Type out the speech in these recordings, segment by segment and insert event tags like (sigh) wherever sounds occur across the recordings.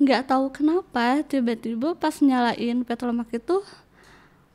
nggak tahu kenapa tiba-tiba pas nyalain petromak itu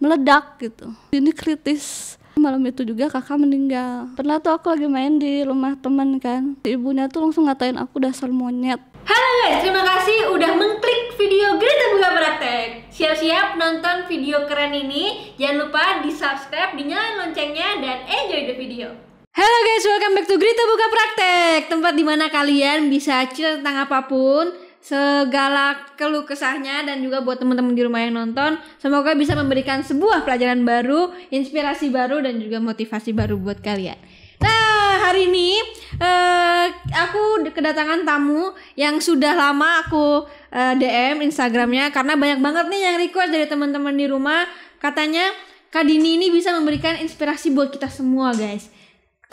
meledak gitu ini kritis malam itu juga kakak meninggal pernah tuh aku lagi main di rumah teman kan ibunya tuh langsung ngatain aku dasar monyet halo guys terima kasih udah mengklik video Greta Buka Praktek siap-siap nonton video keren ini jangan lupa di subscribe dinyalain loncengnya dan enjoy the video Halo guys, welcome back to Grita Buka Praktek Tempat dimana kalian bisa cerita tentang apapun segala keluh kesahnya dan juga buat teman-teman di rumah yang nonton semoga bisa memberikan sebuah pelajaran baru, inspirasi baru dan juga motivasi baru buat kalian. Nah, hari ini uh, aku kedatangan tamu yang sudah lama aku uh, eh, DM Instagramnya karena banyak banget nih yang request dari teman-teman di rumah katanya Kak Dini ini bisa memberikan inspirasi buat kita semua guys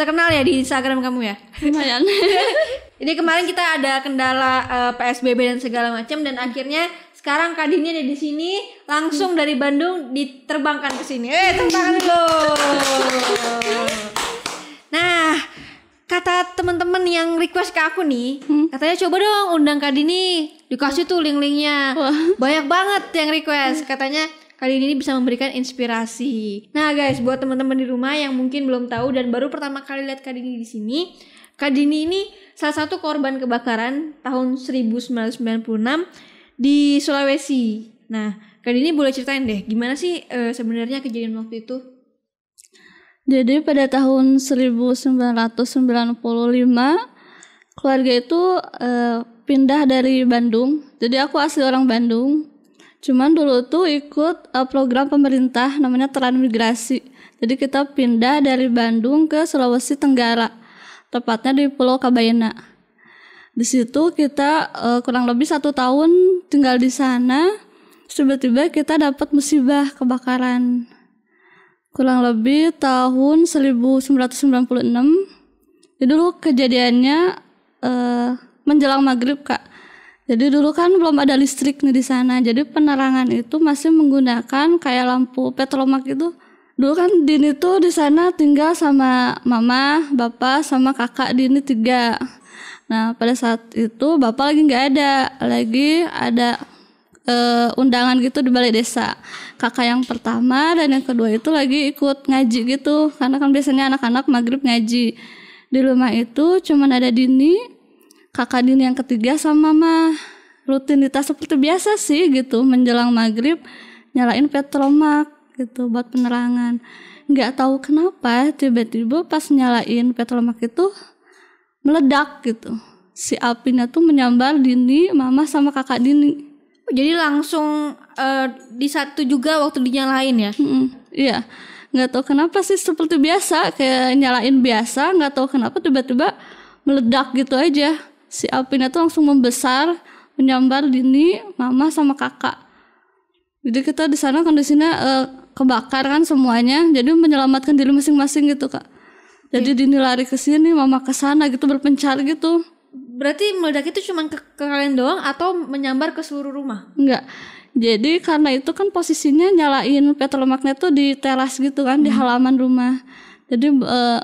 terkenal ya di Instagram kamu ya lumayan (laughs) ini kemarin kita ada kendala uh, eh, PSBB dan segala macam dan akhirnya sekarang Kadinnya ada di sini langsung hmm. dari Bandung diterbangkan ke sini eh tepuk tangan dulu nah kata teman-teman yang request ke aku nih hmm? katanya coba dong undang Kadini dikasih tuh link-linknya banyak banget yang request hmm. katanya kali ini bisa memberikan inspirasi. Nah guys, buat teman-teman di rumah yang mungkin belum tahu dan baru pertama kali lihat Kak Dini di sini, Kak Dini ini salah satu korban kebakaran tahun 1996 di Sulawesi. Nah, Kak Dini boleh ceritain deh, gimana sih e, sebenarnya kejadian waktu itu? Jadi pada tahun 1995 keluarga itu e, pindah dari Bandung. Jadi aku asli orang Bandung. Cuman dulu tuh ikut uh, program pemerintah namanya transmigrasi. Jadi kita pindah dari Bandung ke Sulawesi Tenggara, tepatnya di Pulau Kabayana. Di situ kita uh, kurang lebih satu tahun tinggal di sana. Tiba-tiba kita dapat musibah kebakaran. Kurang lebih tahun 1996. Jadi dulu kejadiannya uh, menjelang maghrib kak jadi dulu kan belum ada listrik nih di sana, jadi penerangan itu masih menggunakan kayak lampu petromak itu. Dulu kan Dini tuh di sana tinggal sama mama, bapak, sama kakak Dini tiga. Nah pada saat itu bapak lagi nggak ada, lagi ada e, undangan gitu di balai desa. Kakak yang pertama dan yang kedua itu lagi ikut ngaji gitu, karena kan biasanya anak-anak maghrib ngaji. Di rumah itu cuma ada Dini, kakak Din yang ketiga sama mama rutinitas seperti biasa sih gitu menjelang maghrib nyalain petromak gitu buat penerangan nggak tahu kenapa tiba-tiba pas nyalain petromak itu meledak gitu si apinya tuh menyambar Dini mama sama kakak Dini jadi langsung uh, di satu juga waktu dinyalain ya mm iya nggak tahu kenapa sih seperti biasa kayak nyalain biasa nggak tahu kenapa tiba-tiba meledak gitu aja si Alpina tuh langsung membesar menyambar Dini mama sama kakak jadi kita di sana kondisinya uh, kebakar kan semuanya jadi menyelamatkan diri masing-masing gitu kak jadi okay. Iya. Dini lari ke sini mama ke sana gitu berpencar gitu berarti meledak itu cuma ke, ke kalian doang atau menyambar ke seluruh rumah enggak jadi karena itu kan posisinya nyalain petromagnet tuh di teras gitu kan hmm. di halaman rumah jadi uh,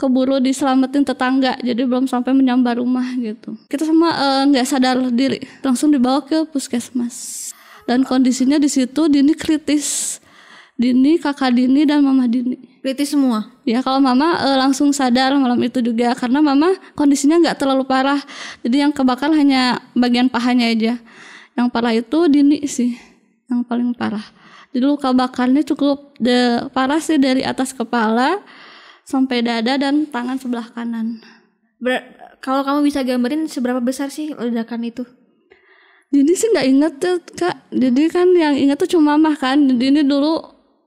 keburu diselamatin tetangga jadi belum sampai menyambar rumah gitu kita semua eh, nggak uh, sadar diri langsung dibawa ke puskesmas dan kondisinya di situ Dini kritis Dini kakak Dini dan mama Dini kritis semua ya kalau mama uh, langsung sadar malam itu juga karena mama kondisinya nggak terlalu parah jadi yang kebakar hanya bagian pahanya aja yang parah itu Dini sih yang paling parah jadi luka bakarnya cukup de parah sih dari atas kepala sampai dada dan tangan sebelah kanan. Ber kalau kamu bisa gambarin seberapa besar sih ledakan itu? Jadi sih nggak inget tuh kak. Jadi kan yang inget tuh cuma mah kan. Jadi ini dulu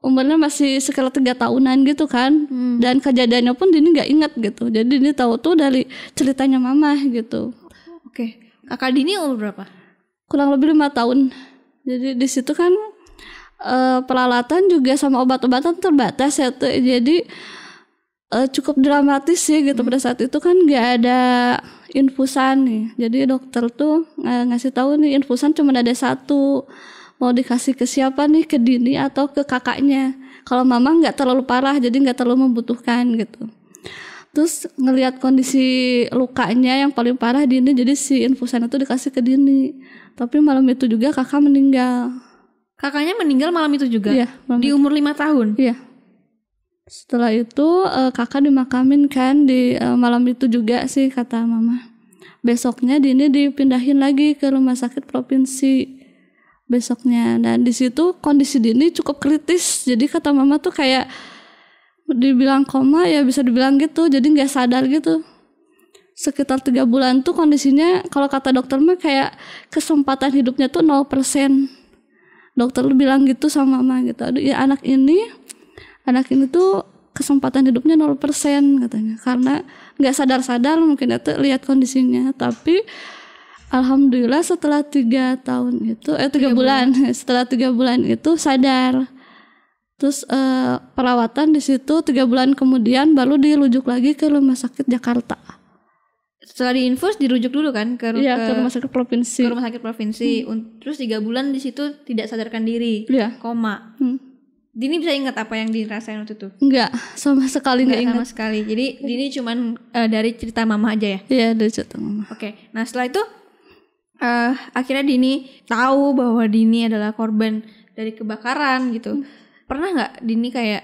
umurnya masih sekitar tiga tahunan gitu kan. Hmm. Dan kejadiannya pun Dini nggak inget gitu. Jadi Dini tahu tuh dari ceritanya mama gitu. Oke. Kakak Dini umur berapa? Kurang lebih lima tahun. Jadi di situ kan uh, peralatan juga sama obat-obatan terbatas ya tuh. Jadi uh, cukup dramatis sih gitu hmm. pada saat itu kan nggak ada infusan nih jadi dokter tuh uh, ngasih tahu nih infusan cuma ada satu mau dikasih ke siapa nih ke Dini atau ke kakaknya kalau mama nggak terlalu parah jadi nggak terlalu membutuhkan gitu terus ngelihat kondisi lukanya yang paling parah Dini jadi si infusan itu dikasih ke Dini tapi malam itu juga kakak meninggal kakaknya meninggal malam itu juga iya, di umur lima tahun iya setelah itu uh, kakak dimakamin kan di uh, malam itu juga sih kata mama. Besoknya Dini dipindahin lagi ke rumah sakit provinsi besoknya. dan di situ kondisi Dini cukup kritis. Jadi kata mama tuh kayak dibilang koma ya bisa dibilang gitu. Jadi nggak sadar gitu. Sekitar tiga bulan tuh kondisinya kalau kata dokter mah kayak kesempatan hidupnya tuh 0%. Dokter bilang gitu sama mama gitu. Aduh ya anak ini anak ini tuh kesempatan hidupnya 0% katanya karena nggak sadar-sadar mungkin itu lihat kondisinya tapi alhamdulillah setelah tiga tahun itu eh tiga, bulan. bulan (laughs) setelah tiga bulan itu sadar terus eh, perawatan di situ tiga bulan kemudian baru dirujuk lagi ke rumah sakit Jakarta setelah diinfus dirujuk dulu kan ke, ya, ke, ke rumah sakit provinsi ke rumah sakit provinsi hmm. terus tiga bulan di situ tidak sadarkan diri ya. koma hmm Dini bisa ingat apa yang dirasain waktu itu? Enggak, sama sekali enggak ingat. Sama sekali. Jadi Dini cuman uh, dari cerita mama aja ya? Iya, dari cerita mama. Oke. Okay. Nah, setelah itu uh, akhirnya Dini tahu bahwa Dini adalah korban dari kebakaran gitu. Hmm. Pernah nggak Dini kayak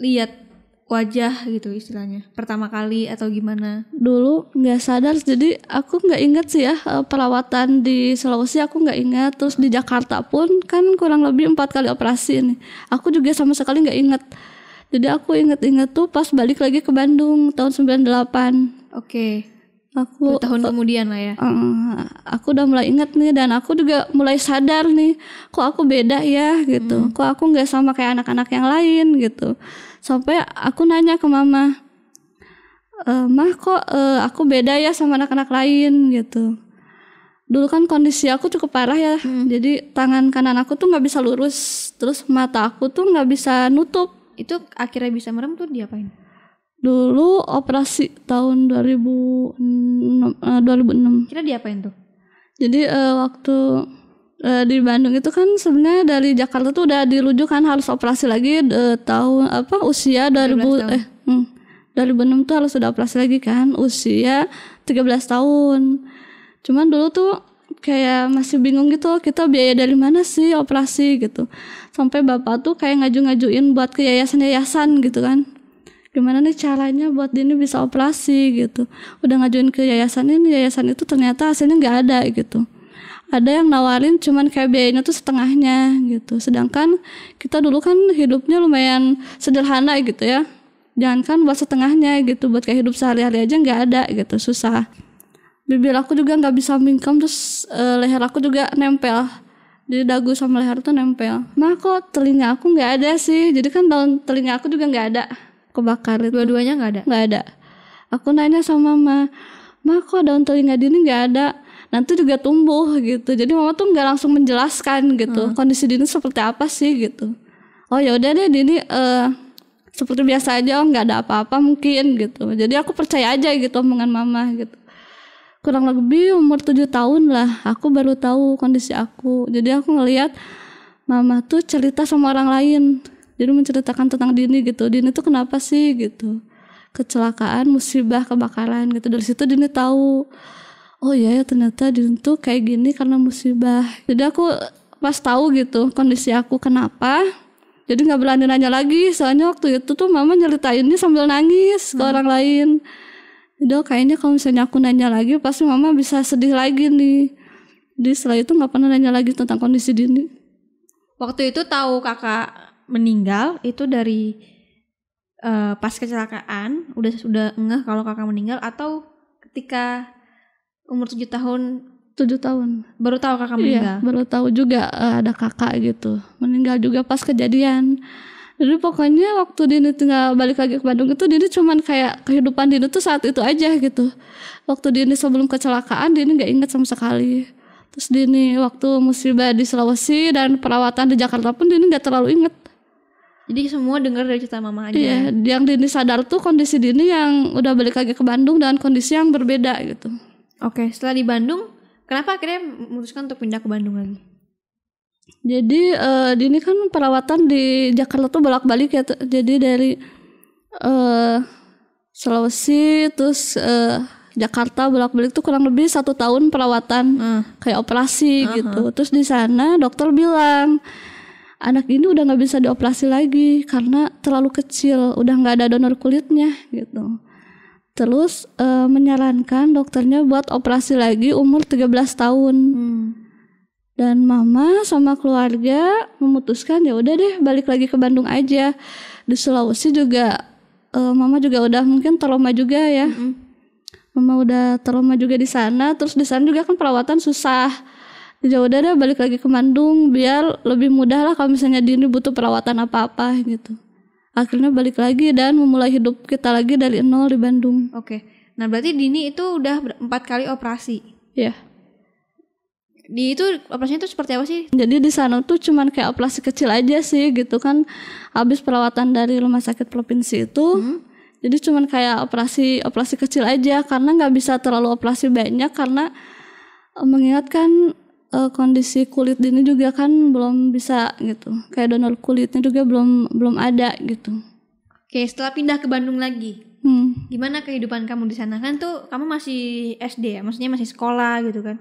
lihat wajah gitu istilahnya pertama kali atau gimana dulu nggak sadar jadi aku nggak inget sih ya eh, perawatan di Sulawesi aku nggak ingat terus di Jakarta pun kan kurang lebih empat kali operasi ini aku juga sama sekali nggak inget jadi aku inget-inget tuh pas balik lagi ke Bandung tahun 98 oke okay aku tahun aku, kemudian lah ya uh, aku udah mulai inget nih dan aku juga mulai sadar nih kok aku beda ya gitu hmm. kok aku nggak sama kayak anak-anak yang lain gitu sampai aku nanya ke mama e, eh, mah kok uh, aku beda ya sama anak-anak lain gitu dulu kan kondisi aku cukup parah ya hmm. jadi tangan kanan aku tuh nggak bisa lurus terus mata aku tuh nggak bisa nutup itu akhirnya bisa merem tuh diapain dulu operasi tahun 2006 uh, 2006 kira diapain tuh jadi uh, waktu uh, di Bandung itu kan sebenarnya dari Jakarta tuh udah kan harus operasi lagi uh, tahun apa usia 2000 tahun. eh hmm, 2006 tuh harus sudah operasi lagi kan usia 13 tahun cuman dulu tuh kayak masih bingung gitu kita biaya dari mana sih operasi gitu sampai bapak tuh kayak ngaju-ngajuin buat ke yayasan-yayasan gitu kan gimana nih caranya buat Dini bisa operasi gitu udah ngajuin ke yayasan ini yayasan itu ternyata hasilnya nggak ada gitu ada yang nawarin cuman kayak biayanya tuh setengahnya gitu sedangkan kita dulu kan hidupnya lumayan sederhana gitu ya kan buat setengahnya gitu buat kayak hidup sehari-hari aja nggak ada gitu susah bibir aku juga nggak bisa mingkem terus uh, leher aku juga nempel jadi dagu sama leher tuh nempel nah kok telinga aku nggak ada sih jadi kan daun telinga aku juga nggak ada kebakar itu. Dua-duanya nggak ada? Nggak ada. Aku nanya sama mama, ma kok daun telinga dini nggak ada? Nanti juga tumbuh gitu. Jadi mama tuh nggak langsung menjelaskan gitu hmm. kondisi dini seperti apa sih gitu. Oh ya udah deh dini uh, seperti biasa aja nggak ada apa-apa mungkin gitu. Jadi aku percaya aja gitu omongan mama gitu kurang lebih umur tujuh tahun lah aku baru tahu kondisi aku jadi aku ngelihat mama tuh cerita sama orang lain jadi menceritakan tentang Dini gitu Dini tuh kenapa sih gitu kecelakaan musibah kebakaran gitu dari situ Dini tahu oh iya ya ternyata Dini tuh kayak gini karena musibah jadi aku pas tahu gitu kondisi aku kenapa jadi nggak berani nanya lagi soalnya waktu itu tuh mama nyeritainnya sambil nangis hmm. ke orang lain jadi oh, kayaknya kalau misalnya aku nanya lagi pasti mama bisa sedih lagi nih Di setelah itu nggak pernah nanya lagi tentang kondisi Dini waktu itu tahu kakak meninggal itu dari uh, pas kecelakaan udah sudah ngeh kalau kakak meninggal atau ketika umur tujuh tahun tujuh tahun baru tahu kakak iya, meninggal iya, baru tahu juga uh, ada kakak gitu meninggal juga pas kejadian jadi pokoknya waktu Dini tinggal balik lagi ke Bandung itu Dini cuman kayak kehidupan Dini tuh saat itu aja gitu waktu Dini sebelum kecelakaan Dini nggak inget sama sekali terus Dini waktu musibah di Sulawesi dan perawatan di Jakarta pun Dini nggak terlalu inget jadi semua dengar dari cerita mama aja. Iya, yang Dini sadar tuh kondisi Dini yang udah balik lagi ke Bandung dan kondisi yang berbeda gitu. Oke, setelah di Bandung, kenapa akhirnya memutuskan untuk pindah ke Bandung lagi? Jadi uh, Dini kan perawatan di Jakarta tuh bolak-balik ya. Tuh. Jadi dari uh, Sulawesi terus uh, Jakarta bolak-balik tuh kurang lebih satu tahun perawatan uh. kayak operasi uh -huh. gitu. Terus di sana dokter bilang anak ini udah nggak bisa dioperasi lagi karena terlalu kecil, udah nggak ada donor kulitnya gitu. Terus e, menyarankan dokternya buat operasi lagi umur 13 tahun. Hmm. Dan mama sama keluarga memutuskan ya udah deh balik lagi ke Bandung aja. Di Sulawesi juga e, mama juga udah mungkin trauma juga ya. Hmm. Mama udah trauma juga di sana, terus di sana juga kan perawatan susah jauh ya udah deh balik lagi ke Bandung biar lebih mudah lah kalau misalnya Dini butuh perawatan apa-apa gitu akhirnya balik lagi dan memulai hidup kita lagi dari nol di Bandung oke nah berarti Dini itu udah empat kali operasi ya yeah. di itu operasinya itu seperti apa sih jadi di sana tuh cuman kayak operasi kecil aja sih gitu kan habis perawatan dari rumah sakit provinsi itu hmm. jadi cuman kayak operasi operasi kecil aja karena nggak bisa terlalu operasi banyak karena eh, mengingatkan uh, kondisi kulit ini juga kan belum bisa gitu. Kayak donor kulitnya juga belum belum ada gitu. Oke, setelah pindah ke Bandung lagi, hmm. gimana kehidupan kamu di sana? Kan tuh kamu masih SD ya, maksudnya masih sekolah gitu kan?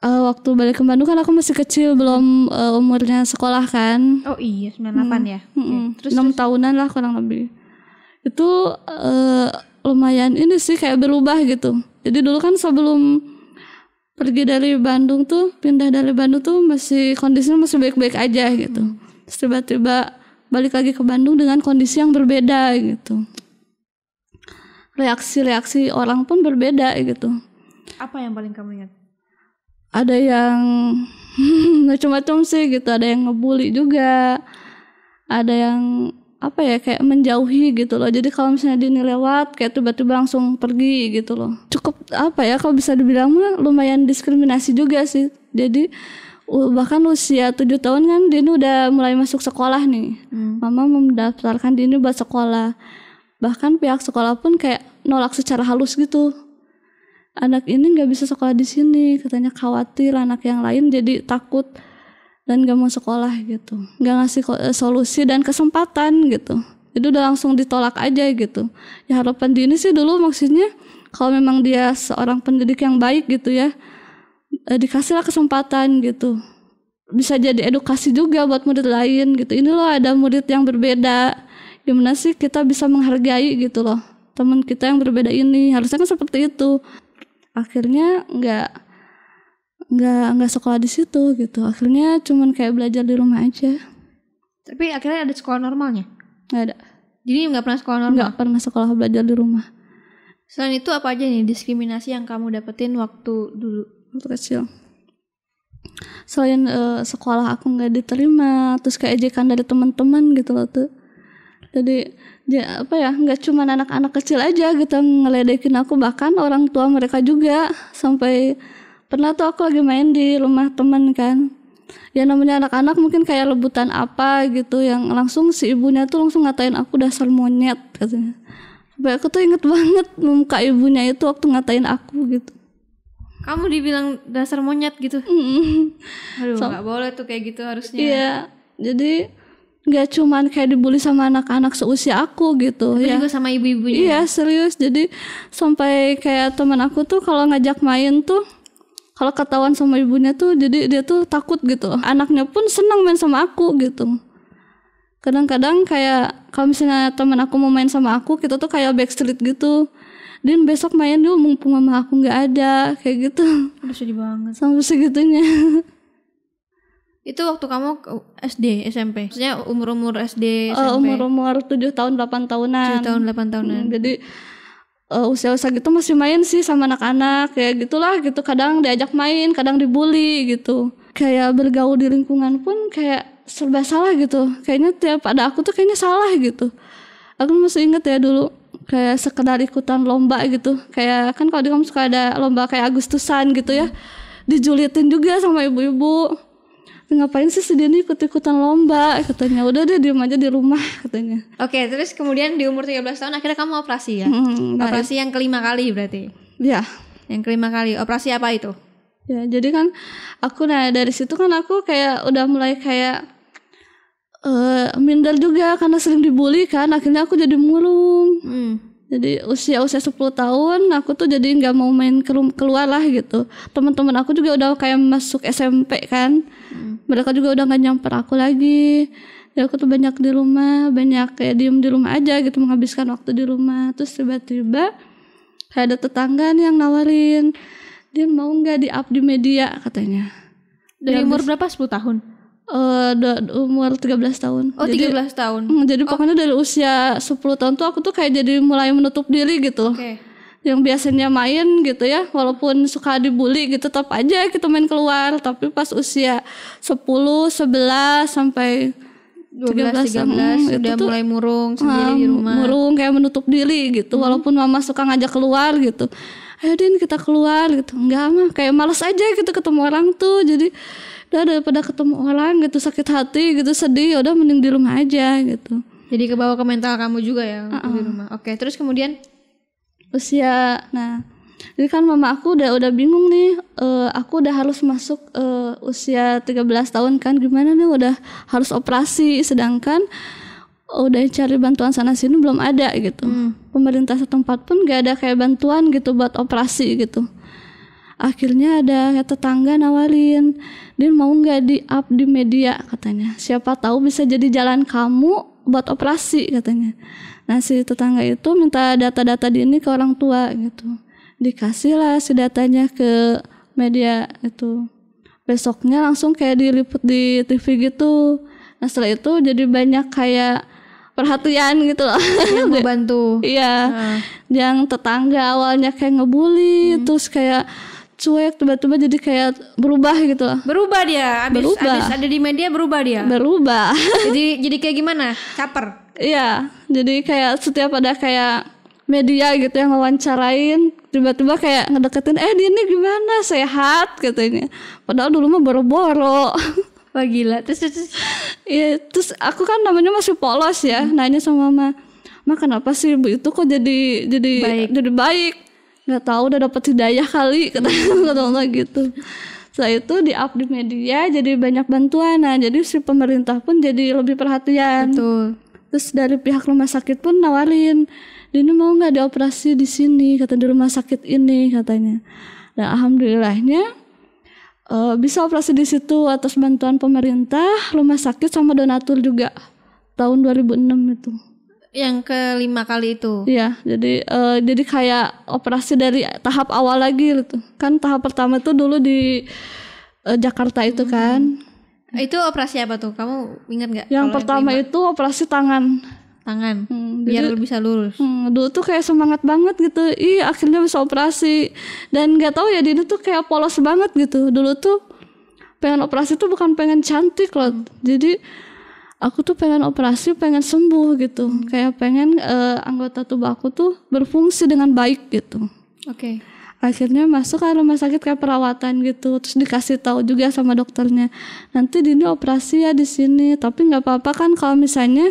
Uh, waktu balik ke Bandung kan aku masih kecil, belum uh, umurnya sekolah kan? Oh iya, 98 hmm. ya. Hmm. Okay. Hmm. Terus, 6 tahunan lah kurang lebih. Itu uh, lumayan ini sih kayak berubah gitu. Jadi dulu kan sebelum pergi dari Bandung tuh pindah dari Bandung tuh masih kondisinya masih baik-baik aja gitu hmm. tiba-tiba balik lagi ke Bandung dengan kondisi yang berbeda gitu reaksi-reaksi orang pun berbeda gitu apa yang paling kamu ingat ada yang (laughs) macam-macam sih gitu ada yang ngebully juga ada yang apa ya kayak menjauhi gitu loh jadi kalau misalnya dia lewat kayak tiba-tiba langsung pergi gitu loh cukup apa ya kalau bisa dibilang mah lumayan diskriminasi juga sih jadi bahkan usia tujuh tahun kan Dini udah mulai masuk sekolah nih hmm. mama mendaftarkan Dini buat sekolah bahkan pihak sekolah pun kayak nolak secara halus gitu anak ini nggak bisa sekolah di sini katanya khawatir anak yang lain jadi takut dan gak mau sekolah gitu gak ngasih eh, solusi dan kesempatan gitu itu udah langsung ditolak aja gitu ya harapan dini sih dulu maksudnya kalau memang dia seorang pendidik yang baik gitu ya eh, dikasihlah kesempatan gitu bisa jadi edukasi juga buat murid lain gitu ini loh ada murid yang berbeda gimana sih kita bisa menghargai gitu loh teman kita yang berbeda ini harusnya kan seperti itu akhirnya nggak nggak nggak sekolah di situ gitu akhirnya cuman kayak belajar di rumah aja tapi akhirnya ada sekolah normalnya nggak ada jadi nggak pernah sekolah normal nggak pernah sekolah belajar di rumah selain itu apa aja nih diskriminasi yang kamu dapetin waktu dulu waktu kecil selain uh, sekolah aku nggak diterima terus kayak ejekan dari teman-teman gitu loh tuh jadi ya, apa ya nggak cuma anak-anak kecil aja gitu ngeledekin aku bahkan orang tua mereka juga sampai pernah tuh aku lagi main di rumah teman kan ya namanya anak-anak mungkin kayak lebutan apa gitu yang langsung si ibunya tuh langsung ngatain aku dasar monyet katanya sampai aku tuh inget banget muka ibunya itu waktu ngatain aku gitu kamu dibilang dasar monyet gitu mm. aduh nggak gak boleh tuh kayak gitu harusnya iya jadi nggak cuman kayak dibully sama anak-anak seusia aku gitu Tapi ya juga sama ibu-ibunya iya serius jadi sampai kayak teman aku tuh kalau ngajak main tuh kalau ketahuan sama ibunya tuh jadi dia tuh takut gitu anaknya pun senang main sama aku gitu kadang-kadang kayak kalau misalnya teman aku mau main sama aku kita tuh kayak backstreet gitu dan besok main dulu mumpung mama aku nggak ada kayak gitu udah sedih banget sampai segitunya itu waktu kamu SD SMP maksudnya umur umur SD SMP uh, eh, umur umur tujuh tahun delapan tahunan tujuh tahun delapan tahunan hmm, jadi uh, usia-usia gitu masih main sih sama anak-anak kayak gitulah gitu kadang diajak main kadang dibully gitu kayak bergaul di lingkungan pun kayak serba salah gitu kayaknya tiap ada aku tuh kayaknya salah gitu aku masih inget ya dulu kayak sekedar ikutan lomba gitu kayak kan kalau di kamu suka ada lomba kayak Agustusan gitu ya dijulitin juga sama ibu-ibu ngapain sih si Denny ikut-ikutan lomba katanya udah deh diem aja di rumah katanya oke okay, terus kemudian di umur 13 tahun akhirnya kamu operasi ya hmm, operasi yang kelima kali berarti ya yang kelima kali operasi apa itu ya jadi kan aku nah dari situ kan aku kayak udah mulai kayak uh, minder juga karena sering dibully kan akhirnya aku jadi murung hmm jadi usia usia 10 tahun aku tuh jadi nggak mau main keluar lah gitu teman-teman aku juga udah kayak masuk SMP kan hmm. mereka juga udah nggak nyamper aku lagi ya aku tuh banyak di rumah banyak kayak diem di rumah aja gitu menghabiskan waktu di rumah terus tiba-tiba ada tetangga nih yang nawarin dia mau nggak di up di media katanya dari umur berapa 10 tahun Uh, umur 13 tahun. Oh, jadi, 13 tahun. Mm, jadi oh. pokoknya dari usia 10 tahun tuh aku tuh kayak jadi mulai menutup diri gitu. Okay. Yang biasanya main gitu ya, walaupun suka dibully gitu tetap aja kita main keluar, tapi pas usia 10, 11 sampai 12, belas, 13 mm, udah tuh, mulai murung ah, sendiri di rumah. Murung kayak menutup diri gitu, hmm. walaupun mama suka ngajak keluar gitu. Ayo Din kita keluar gitu. Enggak mah kayak males aja gitu ketemu orang tuh. Jadi udah daripada ketemu orang gitu sakit hati gitu sedih ya udah mending di rumah aja gitu jadi ke bawah ke mental kamu juga ya uh -uh. di uh-uh. rumah oke terus kemudian usia nah jadi kan mama aku udah udah bingung nih uh, aku udah harus masuk uh, usia 13 tahun kan gimana nih udah harus operasi sedangkan oh, udah cari bantuan sana sini belum ada gitu hmm. pemerintah setempat pun gak ada kayak bantuan gitu buat operasi gitu akhirnya ada ya, tetangga nawarin Din mau nggak di up di media katanya siapa tahu bisa jadi jalan kamu buat operasi katanya nah si tetangga itu minta data-data di ini ke orang tua gitu dikasih lah si datanya ke media itu besoknya langsung kayak diliput di TV gitu nah setelah itu jadi banyak kayak perhatian gitu loh yang membantu (laughs) iya nah. yang tetangga awalnya kayak ngebully hmm. terus kayak cuek tiba-tiba jadi kayak berubah gitu lah berubah dia abis, berubah. abis ada di media berubah dia berubah (laughs) jadi jadi kayak gimana caper iya jadi kayak setiap ada kayak media gitu yang wawancarain tiba-tiba kayak ngedeketin eh dia ini gimana sehat katanya padahal dulu mah boro-boro (laughs) Wah gila terus terus ya terus aku kan namanya masih polos ya hmm. nanya sama mama Ma kenapa sih ibu itu kok jadi jadi baik. jadi baik nggak tahu udah dapat hidayah kali (laughs) kata kata gitu setelah itu di up di media jadi banyak bantuan nah jadi si pemerintah pun jadi lebih perhatian Betul. terus dari pihak rumah sakit pun nawarin Dini mau nggak dioperasi di sini kata di rumah sakit ini katanya dan nah, alhamdulillahnya uh, bisa operasi di situ atas bantuan pemerintah rumah sakit sama donatur juga tahun 2006 itu yang kelima kali itu. Iya, jadi uh, jadi kayak operasi dari tahap awal lagi gitu. Kan tahap pertama tuh dulu di uh, Jakarta itu hmm. kan. Itu operasi apa tuh? Kamu ingat nggak? Yang pertama yang itu operasi tangan. Tangan. Hmm, biar jadi, bisa lurus. Hmm, dulu tuh kayak semangat banget gitu. Ih, akhirnya bisa operasi. Dan nggak tahu ya Dini tuh kayak polos banget gitu. Dulu tuh pengen operasi tuh bukan pengen cantik loh. Hmm. Jadi aku tuh pengen operasi pengen sembuh gitu hmm. kayak pengen uh, anggota tubuh aku tuh berfungsi dengan baik gitu oke okay. akhirnya masuk ke rumah sakit kayak perawatan gitu terus dikasih tahu juga sama dokternya nanti dini operasi ya di sini tapi nggak apa-apa kan kalau misalnya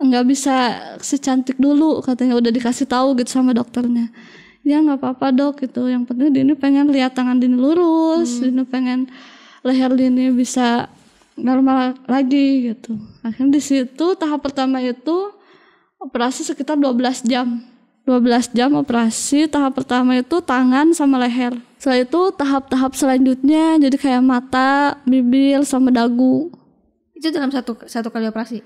nggak bisa secantik dulu katanya udah dikasih tahu gitu sama dokternya ya nggak apa-apa dok gitu yang penting Dini pengen lihat tangan Dini lurus hmm. Dini pengen leher Dini bisa normal lagi gitu akhirnya di situ tahap pertama itu operasi sekitar 12 jam 12 jam operasi tahap pertama itu tangan sama leher setelah itu tahap-tahap selanjutnya jadi kayak mata bibir sama dagu itu dalam satu satu kali operasi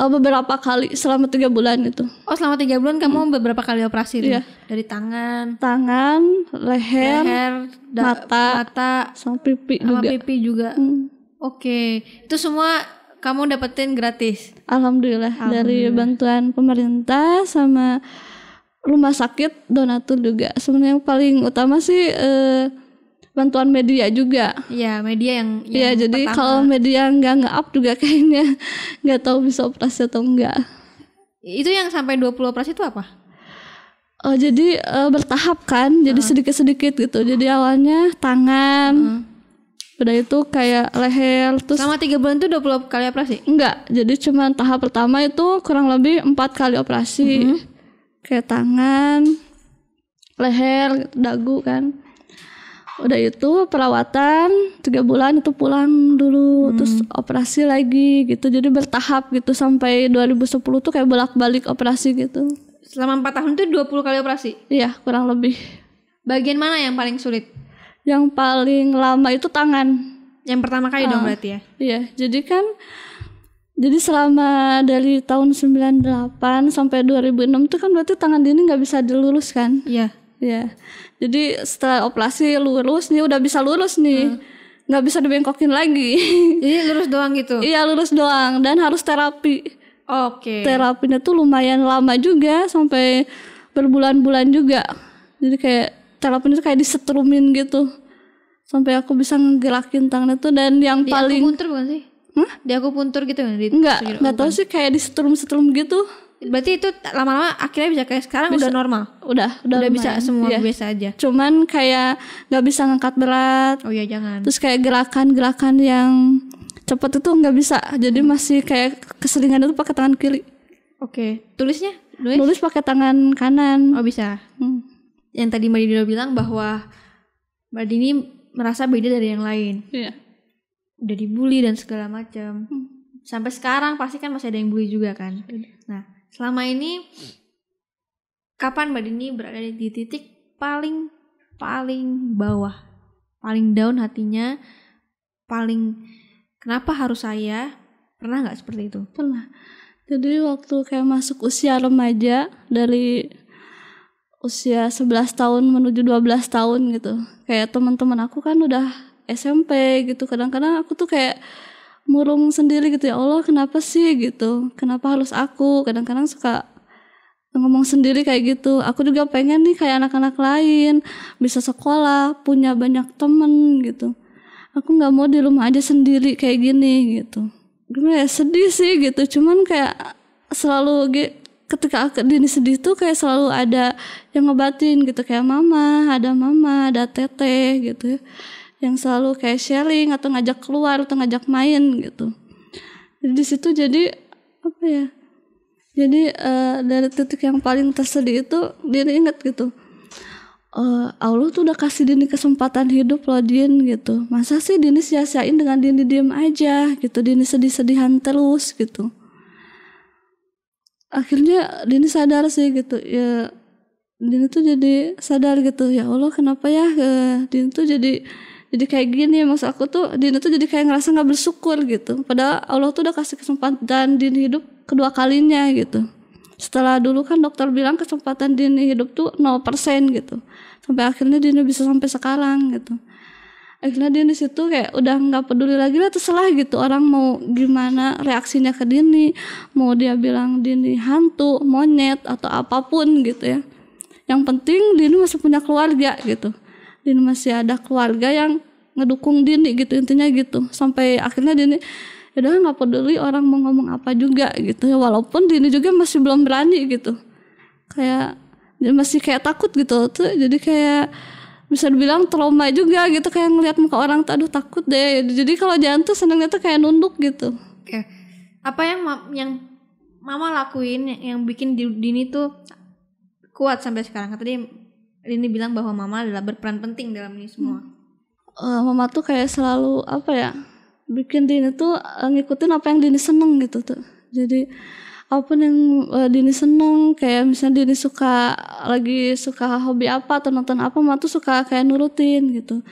eh, beberapa kali selama tiga bulan itu. Oh selama tiga bulan kamu hmm. beberapa kali operasi ya? iya. dari tangan, tangan, leher, leher mata, mata, sama pipi sama juga. pipi juga. Hmm. Oke, itu semua kamu dapetin gratis. Alhamdulillah, Alhamdulillah. dari bantuan pemerintah sama rumah sakit donatur juga. Sebenarnya yang paling utama sih eh, bantuan media juga. Iya, media yang, Iya, jadi kalau media nggak nge-up juga kayaknya (laughs) nggak tahu bisa operasi atau enggak. Itu yang sampai 20 operasi itu apa? Oh, jadi eh, bertahap kan. Jadi sedikit-sedikit uh -huh. gitu. Jadi awalnya tangan, uh -huh Udah itu kayak leher terus Selama 3 bulan itu 20 kali operasi? Enggak, jadi cuma tahap pertama itu kurang lebih 4 kali operasi. Mm -hmm. Kayak tangan, leher, dagu kan. Udah itu perawatan 3 bulan itu pulang dulu, hmm. terus operasi lagi gitu. Jadi bertahap gitu sampai 2010 tuh kayak bolak-balik operasi gitu. Selama 4 tahun itu 20 kali operasi? Iya, kurang lebih. Bagian mana yang paling sulit? yang paling lama itu tangan. Yang pertama kali uh, dong ah, berarti ya? Iya, jadi kan jadi selama dari tahun 98 sampai 2006 itu kan berarti tangan Dini nggak bisa diluruskan kan? Iya. Iya. Jadi setelah operasi lurus nih udah bisa lurus nih. Hmm. nggak uh. bisa dibengkokin lagi. (laughs) iya lurus doang gitu. iya, lurus doang dan harus terapi. Oke. Okay. Terapinya tuh lumayan lama juga sampai berbulan-bulan juga. Jadi kayak telepon itu kayak disetrumin gitu sampai aku bisa ngegelakin tangannya tuh dan yang di paling puntur bukan sih Hah? di aku puntur gitu kan Enggak, nggak tahu sih kayak disetrum setrum gitu berarti itu lama-lama akhirnya bisa kayak sekarang bisa, udah normal udah udah, udah bisa semua iya. biasa aja cuman kayak nggak bisa ngangkat berat oh iya jangan terus kayak gerakan-gerakan yang cepet itu nggak bisa jadi hmm. masih kayak keseringan itu pakai tangan kiri oke okay. tulisnya nulis, nulis pakai tangan kanan oh bisa hmm yang tadi Mbak Dino bilang bahwa Mbak Dini merasa beda dari yang lain. Iya. Udah dibully dan segala macam. Hmm. Sampai sekarang pasti kan masih ada yang bully juga kan. Nah, selama ini kapan Mbak Dini berada di titik paling paling bawah, paling down hatinya, paling kenapa harus saya? Pernah nggak seperti itu? Pernah. Jadi waktu kayak masuk usia remaja dari usia 11 tahun menuju 12 tahun gitu. Kayak teman-teman aku kan udah SMP gitu. Kadang-kadang aku tuh kayak murung sendiri gitu ya Allah kenapa sih gitu. Kenapa harus aku? Kadang-kadang suka ngomong sendiri kayak gitu. Aku juga pengen nih kayak anak-anak lain bisa sekolah, punya banyak temen gitu. Aku nggak mau di rumah aja sendiri kayak gini gitu. Gimana ya sedih sih gitu. Cuman kayak selalu ketika aku Dini sedih tuh kayak selalu ada yang ngebatin gitu kayak mama, ada mama, ada teteh gitu. Yang selalu kayak sharing atau ngajak keluar atau ngajak main gitu. Jadi di situ jadi apa ya? Jadi uh, dari titik yang paling tersedih itu Dini inget gitu. Uh, Allah tuh udah kasih Dini kesempatan hidup loh Din gitu. Masa sih Dini sia-siain dengan Dini diem aja gitu. Dini sedih-sedihan terus gitu akhirnya Dini sadar sih gitu ya Dini tuh jadi sadar gitu ya Allah kenapa ya eh, Dini tuh jadi jadi kayak gini maksud aku tuh Dini tuh jadi kayak ngerasa nggak bersyukur gitu padahal Allah tuh udah kasih kesempatan Dini hidup kedua kalinya gitu setelah dulu kan dokter bilang kesempatan Dini hidup tuh 0% gitu sampai akhirnya Dini bisa sampai sekarang gitu akhirnya dia di situ kayak udah nggak peduli lagi lah terserah gitu orang mau gimana reaksinya ke Dini mau dia bilang Dini hantu monyet atau apapun gitu ya yang penting Dini masih punya keluarga gitu Dini masih ada keluarga yang ngedukung Dini gitu intinya gitu sampai akhirnya Dini ya udah nggak peduli orang mau ngomong apa juga gitu ya walaupun Dini juga masih belum berani gitu kayak masih kayak takut gitu tuh jadi kayak bisa dibilang trauma juga gitu kayak ngelihat muka orang tuh aduh takut deh jadi kalau jalan tuh senangnya tuh kayak nunduk gitu oke apa yang ma yang mama lakuin yang, bikin dini tuh kuat sampai sekarang tadi dini bilang bahwa mama adalah berperan penting dalam ini semua uh, mama tuh kayak selalu apa ya bikin dini tuh eh, ngikutin apa yang dini seneng gitu tuh jadi apapun yang uh, Dini seneng kayak misalnya Dini suka lagi suka hobi apa atau nonton apa mama tuh suka kayak nurutin gitu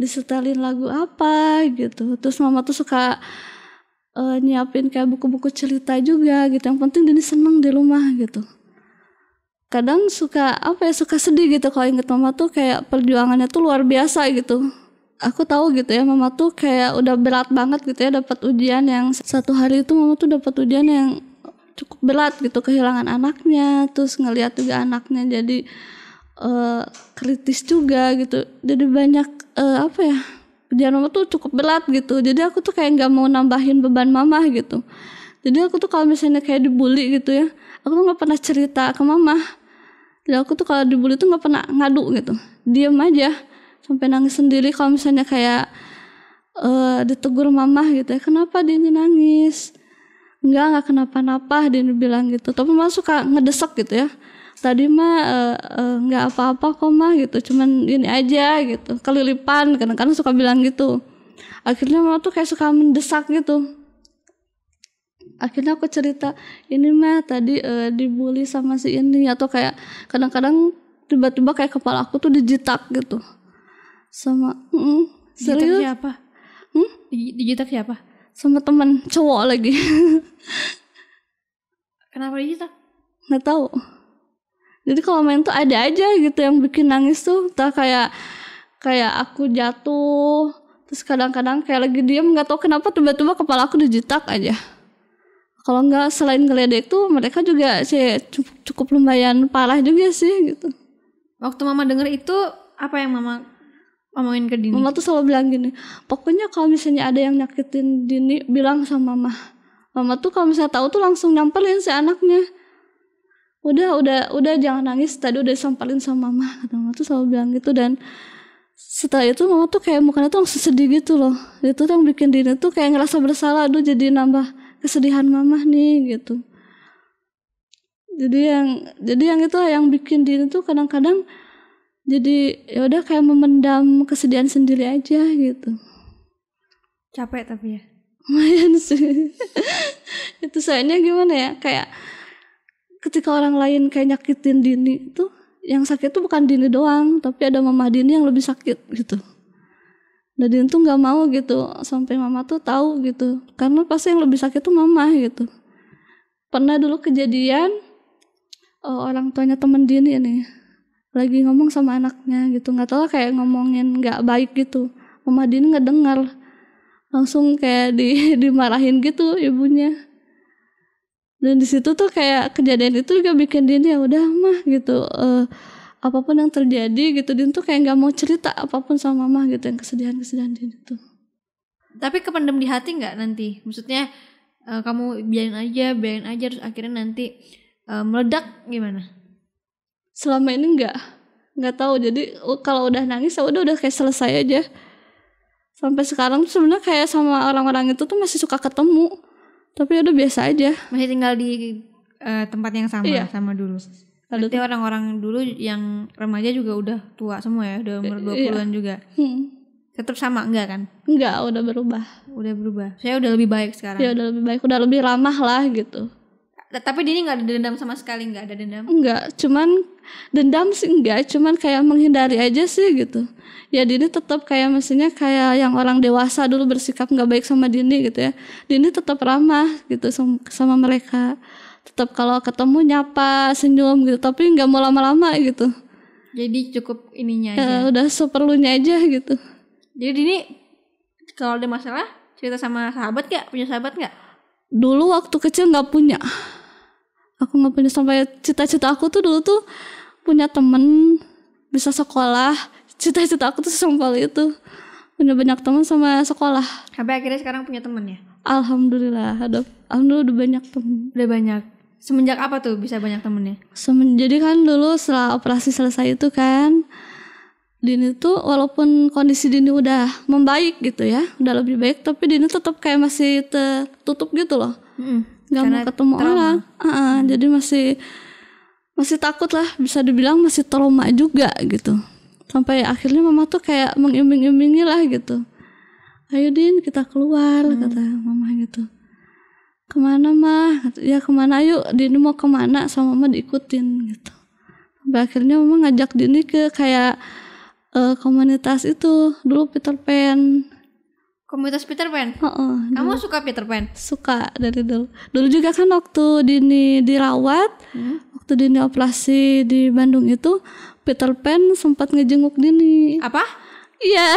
disetelin lagu apa gitu terus mama tuh suka uh, nyiapin kayak buku-buku cerita juga gitu yang penting Dini seneng di rumah gitu kadang suka apa ya suka sedih gitu kalau inget mama tuh kayak perjuangannya tuh luar biasa gitu aku tahu gitu ya mama tuh kayak udah berat banget gitu ya dapat ujian yang satu hari itu mama tuh dapat ujian yang cukup berat gitu kehilangan anaknya terus ngelihat juga anaknya jadi uh, kritis juga gitu jadi banyak uh, apa ya kerjaan mama tuh cukup berat gitu jadi aku tuh kayak nggak mau nambahin beban mama gitu jadi aku tuh kalau misalnya kayak dibully gitu ya aku tuh nggak pernah cerita ke mama jadi aku tuh kalau dibully tuh nggak pernah ngadu gitu diam aja sampai nangis sendiri kalau misalnya kayak uh, ditegur mama gitu ya kenapa dia nangis nggak nggak kenapa-napa dia bilang gitu tapi mah suka ngedesek gitu ya tadi mah eh, eh, nggak uh, uh, apa-apa kok mah gitu cuman ini aja gitu kelilipan kadang-kadang suka bilang gitu akhirnya mama tuh kayak suka mendesak gitu akhirnya aku cerita ini mah tadi uh, dibully sama si ini atau kayak kadang-kadang tiba-tiba kayak kepala aku tuh dijitak gitu sama mm, serius hmm? dijitak siapa hmm? dijitak siapa sama teman cowok lagi (laughs) kenapa gitu nggak tahu jadi kalau main tuh ada aja gitu yang bikin nangis tuh entah kayak kayak aku jatuh terus kadang-kadang kayak lagi diem nggak tahu kenapa tiba-tiba kepala aku dijitak aja kalau nggak selain kelihatan tuh mereka juga sih cukup, cukup lumayan parah juga sih gitu waktu mama denger itu apa yang mama ngomongin ke Dini. Mama tuh selalu bilang gini, pokoknya kalau misalnya ada yang nyakitin Dini, bilang sama Mama. Mama tuh kalau misalnya tahu tuh langsung nyamperin si anaknya. Udah, udah, udah jangan nangis. Tadi udah disamperin sama Mama. Kata Mama tuh selalu bilang gitu dan setelah itu mama tuh kayak mukanya tuh langsung sedih gitu loh itu yang bikin dini tuh kayak ngerasa bersalah aduh jadi nambah kesedihan mama nih gitu jadi yang jadi yang itu yang bikin dini tuh kadang-kadang jadi ya udah kayak memendam kesedihan sendiri aja gitu capek tapi ya lumayan sih (laughs) itu soalnya gimana ya kayak ketika orang lain kayak nyakitin Dini itu yang sakit tuh bukan Dini doang tapi ada mama Dini yang lebih sakit gitu dan nah, Dini tuh nggak mau gitu sampai mama tuh tahu gitu karena pasti yang lebih sakit tuh mama gitu pernah dulu kejadian oh, orang tuanya temen Dini nih lagi ngomong sama anaknya gitu nggak tahu kayak ngomongin nggak baik gitu mama Dini dengar langsung kayak di (laughs) dimarahin gitu ibunya dan di situ tuh kayak kejadian itu juga bikin Dini ya udah mah gitu uh, apapun yang terjadi gitu Dini tuh kayak nggak mau cerita apapun sama mama gitu yang kesedihan kesedihan Dini tuh tapi kependem di hati nggak nanti maksudnya uh, kamu biarin aja biarin aja terus akhirnya nanti uh, meledak gimana selama ini nggak nggak tahu jadi kalau udah nangis ya udah udah kayak selesai aja sampai sekarang sebenarnya kayak sama orang-orang itu tuh masih suka ketemu tapi udah biasa aja masih tinggal di uh, tempat yang sama iya. sama dulu berarti orang-orang dulu yang remaja juga udah tua semua ya udah umur 20-an iya. juga hmm. tetap sama enggak kan enggak udah berubah udah berubah saya udah lebih baik sekarang ya udah lebih baik udah lebih ramah lah gitu tapi dia nggak ada dendam sama sekali nggak ada dendam nggak cuman dendam sih enggak cuman kayak menghindari aja sih gitu ya Dini tetap kayak mestinya kayak yang orang dewasa dulu bersikap nggak baik sama Dini gitu ya Dini tetap ramah gitu sama, mereka tetap kalau ketemu nyapa senyum gitu tapi nggak mau lama-lama gitu jadi cukup ininya ya, aja ya, udah seperlunya aja gitu jadi Dini kalau ada masalah cerita sama sahabat gak punya sahabat gak dulu waktu kecil nggak punya aku nggak punya sampai cita-cita aku tuh dulu tuh punya temen bisa sekolah cita-cita aku tuh seumpal itu punya banyak teman sama sekolah sampai akhirnya sekarang punya temen ya alhamdulillah ada alhamdulillah udah banyak temen udah banyak semenjak apa tuh bisa banyak temennya Semen, jadi kan dulu setelah operasi selesai itu kan Dini tuh walaupun kondisi Dini udah membaik gitu ya udah lebih baik tapi Dini tetap kayak masih tertutup gitu loh mm nggak mau ketemu trauma. orang uh, uh, jadi masih masih takut lah bisa dibilang masih trauma juga gitu sampai akhirnya mama tuh kayak mengiming-imingi lah gitu ayo din kita keluar hmm. kata mama gitu kemana mah ya kemana yuk? dini mau kemana sama mama diikutin gitu sampai akhirnya mama ngajak dini ke kayak uh, komunitas itu dulu Peter Pan Komunitas Peter Pan. Uh -uh, Kamu dulu. suka Peter Pan? Suka dari dulu. Dulu juga kan waktu Dini dirawat, hmm? waktu Dini operasi di Bandung itu Peter Pan sempat ngejenguk Dini. Apa? Iya.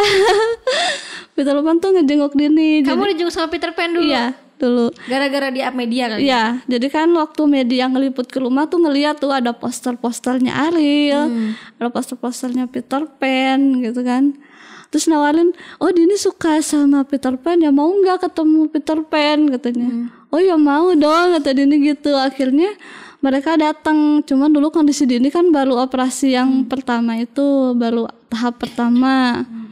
(laughs) Peter Pan tuh ngejenguk Dini. Kamu jadi, dijenguk sama Peter Pan dulu? Iya, dulu. Gara-gara di media kali. Ya? Iya, jadi kan waktu media ngeliput ke rumah tuh ngeliat tuh ada poster-posternya Ariel, hmm. ada poster-posternya Peter Pan gitu kan terus nawarin oh dia ini suka sama Peter Pan ya mau nggak ketemu Peter Pan katanya hmm. oh ya mau dong kata Dini gitu akhirnya mereka datang cuman dulu kondisi Dini kan baru operasi yang hmm. pertama itu baru tahap pertama hmm.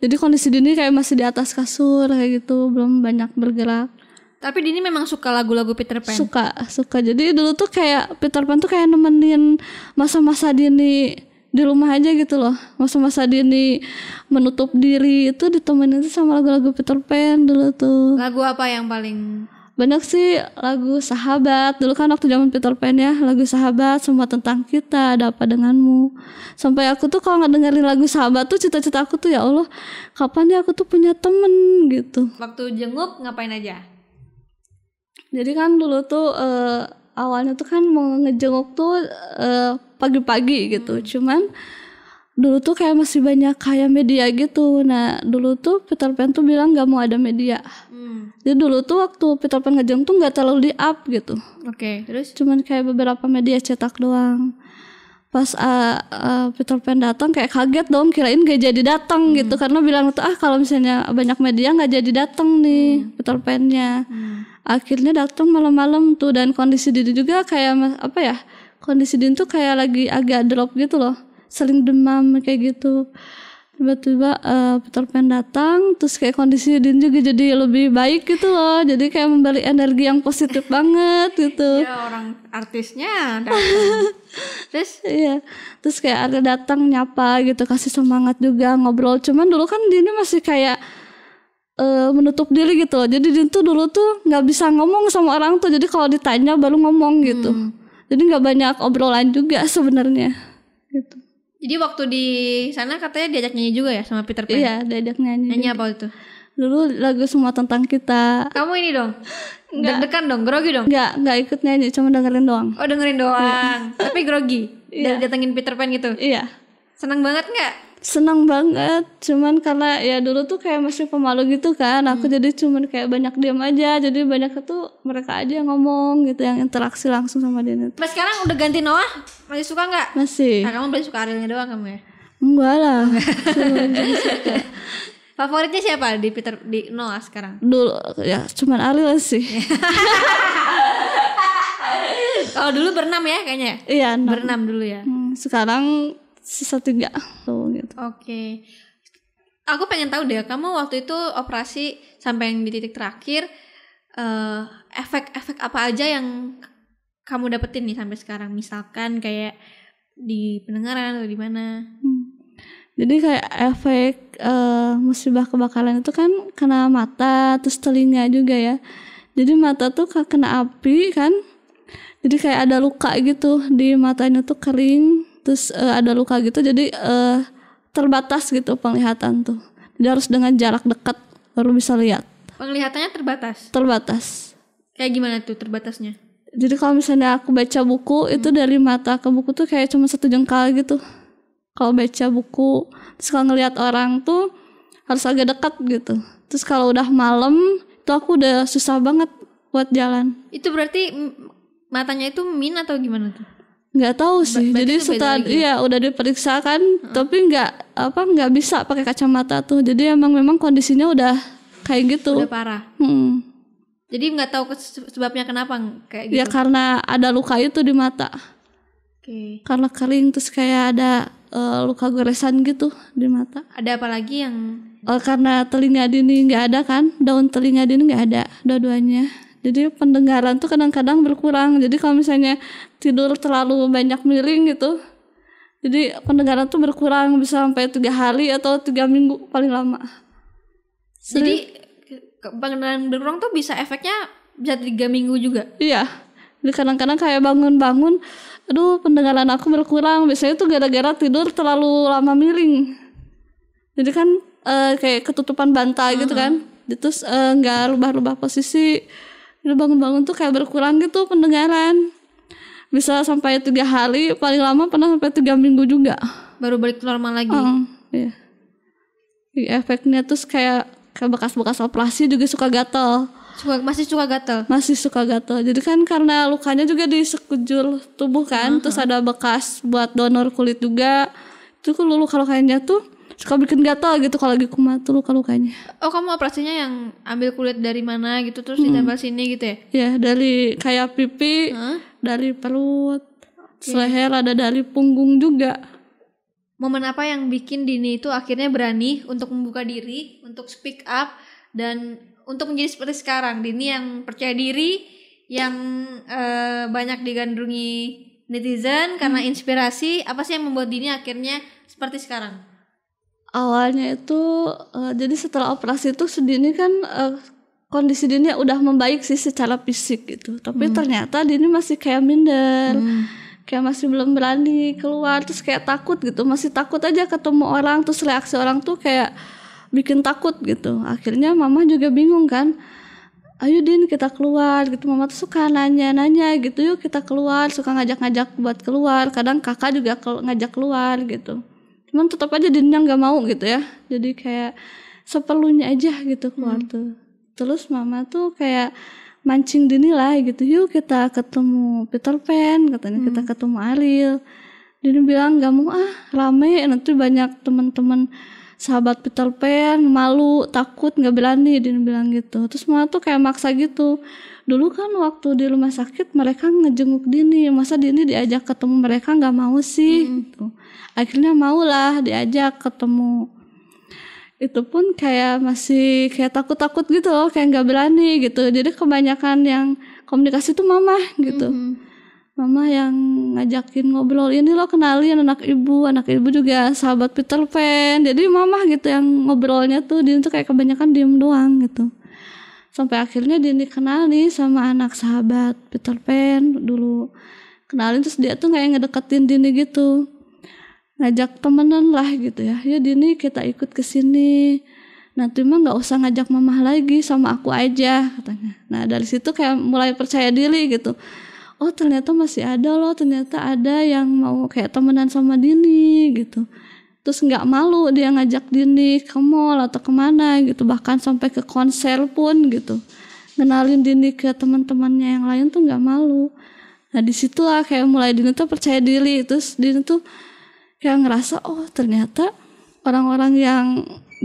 jadi kondisi Dini kayak masih di atas kasur kayak gitu belum banyak bergerak tapi Dini memang suka lagu-lagu Peter Pan. Suka, suka. Jadi dulu tuh kayak Peter Pan tuh kayak nemenin masa-masa Dini di rumah aja gitu loh masa-masa dini menutup diri itu ditemenin tuh sama lagu-lagu Peter Pan dulu tuh lagu apa yang paling banyak sih lagu sahabat dulu kan waktu zaman Peter Pan ya lagu sahabat semua tentang kita ada apa denganmu sampai aku tuh kalau nggak dengerin lagu sahabat tuh cita-cita aku tuh ya Allah kapan ya aku tuh punya temen gitu waktu jenguk ngapain aja jadi kan dulu tuh uh, awalnya tuh kan mau ngejenguk tuh eh, pagi-pagi uh, gitu hmm. cuman dulu tuh kayak masih banyak kayak media gitu nah dulu tuh Peter Pan tuh bilang nggak mau ada media hmm. jadi dulu tuh waktu Peter Pan ngejenguk tuh nggak terlalu di up gitu oke okay, terus cuman kayak beberapa media cetak doang pas uh, uh, Peter Pan datang kayak kaget dong kirain gak jadi datang gitu. hmm. gitu karena bilang tuh ah kalau misalnya banyak media nggak jadi datang nih hmm. Peter Pan-nya hmm akhirnya datang malam-malam tuh dan kondisi Didin juga kayak apa ya kondisi Didin tuh kayak lagi agak drop gitu loh sering demam kayak gitu tiba-tiba uh, Peter Pan datang terus kayak kondisi Din juga jadi lebih baik gitu loh jadi kayak membeli energi yang positif banget gitu ya orang artisnya (laughs) terus iya terus kayak ada datang nyapa gitu kasih semangat juga ngobrol cuman dulu kan Dini masih kayak uh, menutup diri gitu loh. Jadi dia tuh dulu tuh nggak bisa ngomong sama orang tuh. Jadi kalau ditanya baru ngomong gitu. Hmm. Jadi nggak banyak obrolan juga sebenarnya. Gitu. Jadi waktu di sana katanya diajak nyanyi juga ya sama Peter Pan. Iya, diajak nyanyi. Nyanyi apa itu? Dulu lagu semua tentang kita. Kamu ini dong. Enggak dekan dong, grogi dong. Enggak, enggak ikut nyanyi, cuma dengerin doang. Oh, dengerin doang. Iya. Tapi grogi. Iya. Datengin Peter Pan gitu. Iya. seneng banget nggak? senang banget cuman karena ya dulu tuh kayak masih pemalu gitu kan aku hmm. jadi cuman kayak banyak diam aja jadi banyak tuh mereka aja yang ngomong gitu yang interaksi langsung sama itu. Mas sekarang udah ganti Noah masih suka nggak masih nah, kamu paling suka Arielnya doang kamu ya enggak lah oh, (laughs) favoritnya siapa di Peter di Noah sekarang dulu ya cuman Ariel sih (laughs) Oh dulu berenam ya kayaknya iya berenam dulu ya hmm, sekarang sisa tiga tuh gitu. Oke. Okay. Aku pengen tahu deh, kamu waktu itu operasi sampai yang di titik terakhir, eh, efek-efek uh, apa aja yang kamu dapetin nih sampai sekarang? Misalkan kayak di pendengaran atau di mana? Hmm. Jadi kayak efek uh, musibah kebakaran itu kan kena mata, terus telinga juga ya. Jadi mata tuh kena api kan, jadi kayak ada luka gitu di matanya tuh kering terus uh, ada luka gitu jadi uh, terbatas gitu penglihatan tuh jadi harus dengan jarak dekat baru bisa lihat penglihatannya terbatas terbatas kayak gimana tuh terbatasnya jadi kalau misalnya aku baca buku hmm. itu dari mata ke buku tuh kayak cuma satu jengkal gitu kalau baca buku terus kalau ngelihat orang tuh harus agak dekat gitu terus kalau udah malam itu aku udah susah banget buat jalan itu berarti matanya itu min atau gimana tuh nggak tahu sih. jadi setelah ya? iya udah diperiksa kan, hmm. tapi nggak apa nggak bisa pakai kacamata tuh. Jadi emang memang kondisinya udah kayak gitu. Udah parah. Hmm. Jadi nggak tahu sebabnya kenapa kayak ya, gitu. Ya karena ada luka itu di mata. Okay. Karena kering terus kayak ada uh, luka goresan gitu di mata. Ada apa lagi yang uh, karena telinga dini nggak ada kan? Daun telinga dini nggak ada dua-duanya jadi pendengaran tuh kadang-kadang berkurang jadi kalau misalnya tidur terlalu banyak miring gitu jadi pendengaran tuh berkurang bisa sampai tiga hari atau tiga minggu paling lama jadi, jadi pendengaran berkurang tuh bisa efeknya bisa tiga minggu juga iya jadi kadang-kadang kayak bangun-bangun aduh pendengaran aku berkurang biasanya tuh gara-gara tidur terlalu lama miring jadi kan uh, kayak ketutupan bantal uh -huh. gitu kan terus eh, nggak uh, rubah-rubah posisi udah bangun-bangun tuh kayak berkurang gitu pendengaran bisa sampai tiga hari paling lama pernah sampai tiga minggu juga baru balik normal lagi uh, iya. efeknya tuh kayak kayak bekas-bekas operasi juga suka gatel suka masih suka gatel masih suka gatel jadi kan karena lukanya juga di sekujur tubuh kan uh -huh. terus ada bekas buat donor kulit juga itu kalau luka lukanya tuh suka bikin gatal gitu kalau lagi kumat tuh luka-lukanya. Oh kamu operasinya yang ambil kulit dari mana gitu terus hmm. ditempel sini gitu ya? ya dari kayak pipi, huh? dari perut, okay. leher ada dari punggung juga. Momen apa yang bikin Dini itu akhirnya berani untuk membuka diri, untuk speak up dan untuk menjadi seperti sekarang Dini yang percaya diri, yang uh, banyak digandrungi netizen karena hmm. inspirasi apa sih yang membuat Dini akhirnya seperti sekarang? awalnya itu uh, jadi setelah operasi itu Dini kan uh, kondisi Dini udah membaik sih secara fisik gitu tapi hmm. ternyata Dini masih kayak minder hmm kayak masih belum berani keluar terus kayak takut gitu masih takut aja ketemu orang terus reaksi orang tuh kayak bikin takut gitu akhirnya mama juga bingung kan ayo din kita keluar gitu mama tuh suka nanya nanya gitu yuk kita keluar suka ngajak ngajak buat keluar kadang kakak juga ngajak keluar gitu cuman tetap aja dendam nggak mau gitu ya jadi kayak seperlunya aja gitu keluar hmm. tuh terus mama tuh kayak mancing Dini lah gitu yuk kita ketemu Peter Pan katanya hmm. kita ketemu Ariel Dini bilang nggak mau ah rame nanti banyak teman-teman sahabat Peter Pan malu takut nggak berani Dini bilang gitu terus mama tuh kayak maksa gitu dulu kan waktu di rumah sakit mereka ngejenguk Dini masa Dini diajak ketemu mereka nggak mau sih hmm. gitu akhirnya maulah diajak ketemu itu pun kayak masih kayak takut-takut gitu loh kayak nggak berani gitu jadi kebanyakan yang komunikasi tuh mama gitu mm -hmm. mama yang ngajakin ngobrol ini lo kenalin anak ibu anak ibu juga sahabat Peter Pan jadi mama gitu yang ngobrolnya tuh dia tuh kayak kebanyakan diem doang gitu sampai akhirnya dia nih sama anak sahabat Peter Pan dulu kenalin terus dia tuh kayak ngedeketin Dini gitu ngajak temenan lah gitu ya ya dini kita ikut ke sini nanti mah nggak usah ngajak mamah lagi sama aku aja katanya nah dari situ kayak mulai percaya diri gitu oh ternyata masih ada loh ternyata ada yang mau kayak temenan sama dini gitu terus nggak malu dia ngajak Dini ke mall atau kemana gitu bahkan sampai ke konser pun gitu kenalin Dini ke teman-temannya yang lain tuh nggak malu nah disitulah kayak mulai Dini tuh percaya diri terus Dini tuh yang ngerasa oh ternyata orang-orang yang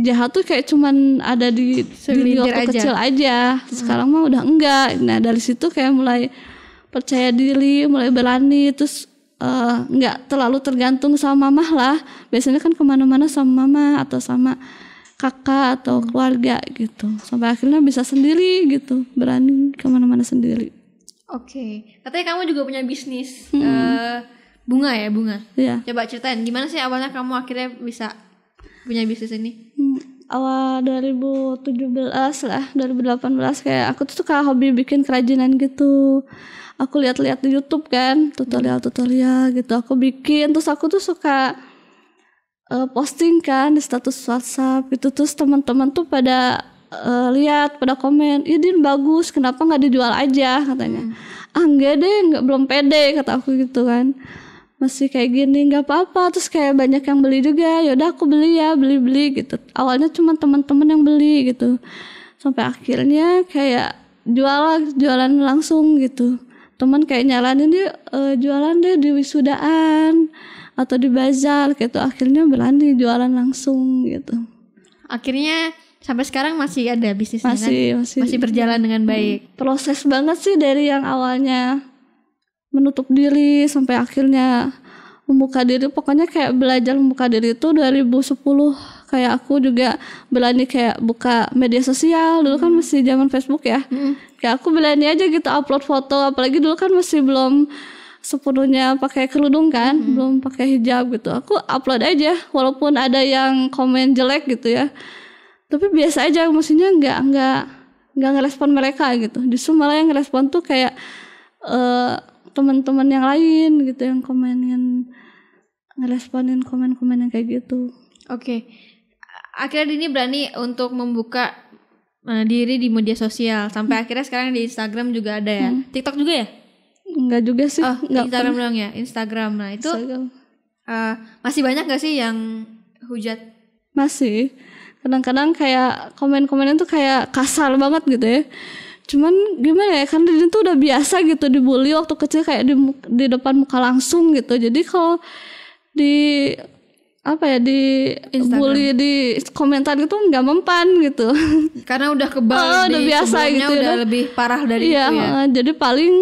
jahat tuh kayak cuman ada di di diri waktu aja. kecil aja hmm. sekarang mah udah enggak nah dari situ kayak mulai percaya diri mulai berani terus eh, enggak uh, terlalu tergantung sama mamah lah biasanya kan kemana-mana sama mama atau sama kakak atau hmm. keluarga gitu sampai akhirnya bisa sendiri gitu berani kemana-mana sendiri oke okay. katanya kamu juga punya bisnis hmm. uh, Bunga ya, bunga. ya Coba ceritain gimana sih awalnya kamu akhirnya bisa punya bisnis ini? Hmm, awal 2017 lah, 2018 kayak aku tuh suka hobi bikin kerajinan gitu. Aku lihat-lihat di YouTube kan, tutorial-tutorial gitu. Aku bikin terus aku tuh suka uh, posting kan di status WhatsApp gitu. Terus teman-teman tuh pada uh, eh, lihat pada komen, idin bagus, kenapa nggak dijual aja?" katanya. Hmm. "Ah, enggak deh, nggak belum pede," kata aku gitu kan masih kayak gini nggak apa-apa terus kayak banyak yang beli juga yaudah aku beli ya beli beli gitu awalnya cuma teman-teman yang beli gitu sampai akhirnya kayak jualan jualan langsung gitu teman kayak nyalain dia uh, jualan deh di wisudaan atau di bazar gitu akhirnya berani jualan langsung gitu akhirnya sampai sekarang masih ada bisnis kan? masih, kan? masih masih berjalan dengan baik hmm. proses banget sih dari yang awalnya menutup diri sampai akhirnya membuka diri pokoknya kayak belajar membuka diri itu 2010 kayak aku juga berani kayak buka media sosial dulu kan hmm. masih zaman Facebook ya hmm. kayak aku berani aja gitu upload foto apalagi dulu kan masih belum sepenuhnya pakai kerudung kan hmm. belum pakai hijab gitu aku upload aja walaupun ada yang komen jelek gitu ya tapi biasa aja maksudnya nggak nggak nggak ngerespon mereka gitu justru malah yang ngerespon tuh kayak uh, teman-teman yang lain gitu yang komenin ngeresponin komen-komen yang kayak gitu. Oke. Okay. Akhirnya Dini berani untuk membuka uh, diri di media sosial sampai hmm. akhirnya sekarang di Instagram juga ada ya. Hmm. TikTok juga ya? Enggak juga sih. Oh, enggak Instagram pernah. doang ya, Instagram. Nah, itu Instagram. Uh, masih banyak gak sih yang hujat? Masih. Kadang-kadang kayak komen-komennya tuh kayak kasar banget gitu ya cuman gimana ya kan dia tuh udah biasa gitu dibully waktu kecil kayak di di depan muka langsung gitu jadi kalau di apa ya di Instagram. bully di komentar gitu nggak mempan gitu (laughs) karena udah kebal oh, udah biasa gitu ya udah, udah kan? lebih parah dari iya, itu ya jadi paling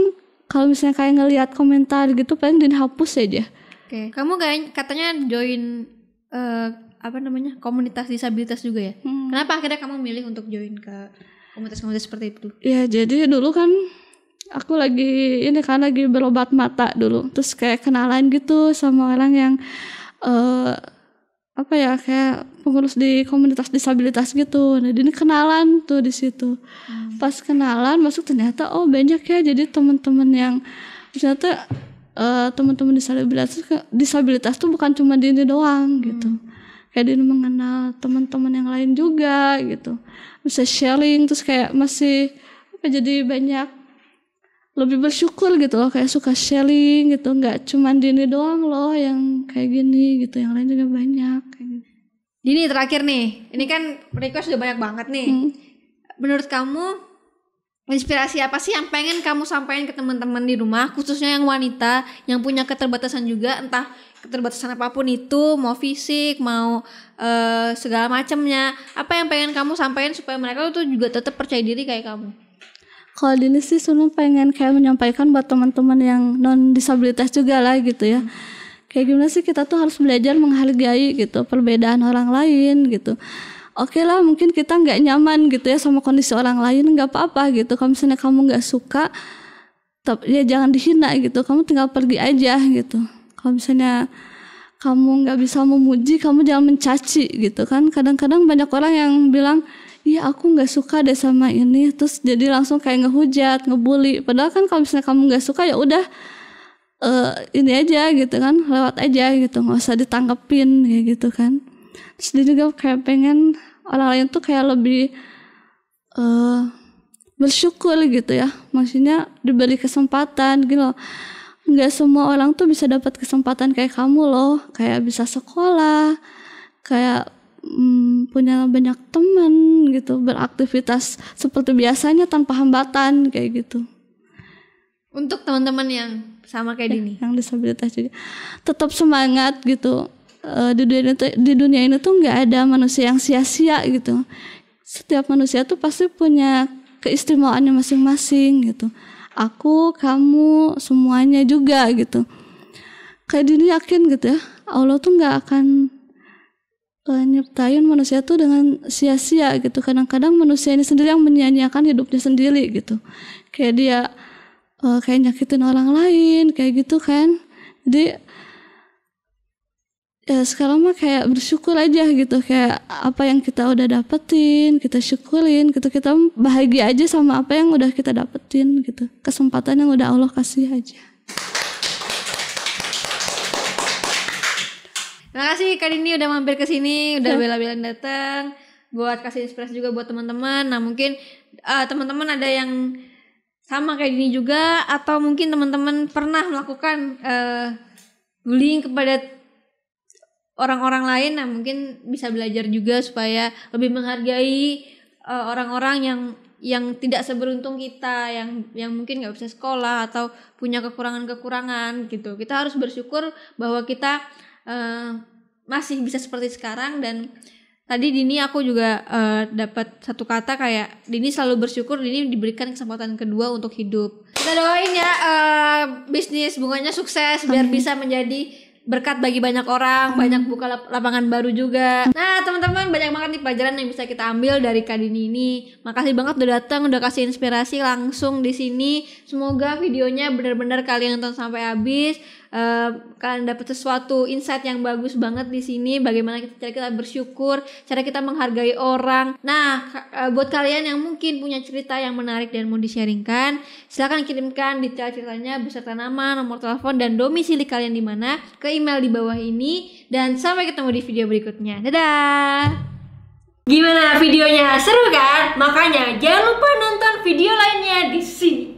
kalau misalnya kayak ngelihat komentar gitu paling dihapus aja oke okay. kamu kayak katanya join uh, apa namanya komunitas disabilitas juga ya hmm. kenapa akhirnya kamu milih untuk join ke komunitas-komunitas seperti itu ya jadi dulu kan aku lagi ini kan lagi berobat mata dulu terus kayak kenalan gitu sama orang yang uh, apa ya kayak pengurus di komunitas disabilitas gitu nah ini kenalan tuh di situ hmm. pas kenalan masuk ternyata oh banyak ya jadi teman-teman yang ternyata uh, teman-teman disabilitas disabilitas tuh bukan cuma di ini doang gitu hmm kayak Din mengenal teman-teman yang lain juga gitu bisa sharing terus kayak masih apa jadi banyak lebih bersyukur gitu loh kayak suka sharing gitu nggak cuma Dini doang loh yang kayak gini gitu yang lain juga banyak kayak gini. Gitu. Dini terakhir nih ini kan request udah banyak banget nih hmm. menurut kamu inspirasi apa sih yang pengen kamu sampaikan ke teman-teman di rumah khususnya yang wanita yang punya keterbatasan juga entah keterbatasan apapun itu mau fisik mau uh, segala macamnya apa yang pengen kamu sampaikan supaya mereka tuh juga tetap percaya diri kayak kamu kalau Dini sih sebenarnya pengen kayak menyampaikan buat teman-teman yang non disabilitas juga lah gitu ya hmm. kayak gimana sih kita tuh harus belajar menghargai gitu perbedaan orang lain gitu oke okay lah mungkin kita nggak nyaman gitu ya sama kondisi orang lain nggak apa-apa gitu kalau misalnya kamu nggak suka tapi ya jangan dihina gitu kamu tinggal pergi aja gitu kalau misalnya kamu nggak bisa memuji kamu jangan mencaci gitu kan kadang-kadang banyak orang yang bilang iya aku nggak suka deh sama ini terus jadi langsung kayak ngehujat ngebully padahal kan kalau misalnya kamu nggak suka ya udah uh, ini aja gitu kan lewat aja gitu nggak usah ditangkepin kayak gitu kan terus dia juga kayak pengen orang lain tuh kayak lebih uh, bersyukur gitu ya maksudnya diberi kesempatan gitu loh nggak semua orang tuh bisa dapat kesempatan kayak kamu loh kayak bisa sekolah kayak hmm, punya banyak teman gitu beraktivitas seperti biasanya tanpa hambatan kayak gitu untuk teman-teman yang sama kayak ya, Dini yang disabilitas juga tetap semangat gitu eh, di dunia tuh, di dunia ini tuh nggak ada manusia yang sia-sia gitu setiap manusia tuh pasti punya keistimewaannya masing-masing gitu aku, kamu, semuanya juga gitu. Kayak Dini yakin gitu ya, Allah tuh nggak akan uh, nyiptain manusia tuh dengan sia-sia gitu. Kadang-kadang manusia ini sendiri yang menyanyiakan hidupnya sendiri gitu. Kayak dia uh, kayak nyakitin orang lain kayak gitu kan. Jadi ya sekarang mah kayak bersyukur aja gitu kayak apa yang kita udah dapetin kita syukurin gitu kita bahagia aja sama apa yang udah kita dapetin gitu kesempatan yang udah Allah kasih aja Terima kasih Kak Dini udah mampir ke sini, udah ya. bela-belain datang buat kasih inspirasi juga buat teman-teman. Nah, mungkin uh, teman-teman ada yang sama kayak Dini juga atau mungkin teman-teman pernah melakukan uh, bullying kepada orang-orang lain nah mungkin bisa belajar juga supaya lebih menghargai eh, orang-orang uh, yang yang tidak seberuntung kita yang yang mungkin nggak bisa sekolah atau punya kekurangan-kekurangan gitu kita harus bersyukur bahwa kita uh, masih bisa seperti sekarang dan tadi Dini aku juga uh, dapat satu kata kayak Dini selalu bersyukur Dini diberikan kesempatan kedua untuk hidup kita doain ya uh, bisnis bunganya sukses biar bisa menjadi berkat bagi banyak orang, hmm. banyak buka lapangan baru juga. Nah, teman-teman banyak banget nih pelajaran yang bisa kita ambil dari Kadini ini. Makasih banget udah datang, udah kasih inspirasi langsung di sini. Semoga videonya benar-benar kalian nonton sampai habis kalian dapat sesuatu insight yang bagus banget di sini bagaimana kita, cara kita bersyukur cara kita menghargai orang nah uh, buat kalian yang mungkin punya cerita yang menarik dan mau di-sharingkan silahkan kirimkan detail ceritanya beserta nama nomor telepon dan domisili kalian di mana ke email di bawah ini dan sampai ketemu di video berikutnya dadah Gimana videonya? Seru kan? Makanya jangan lupa nonton video lainnya di sini.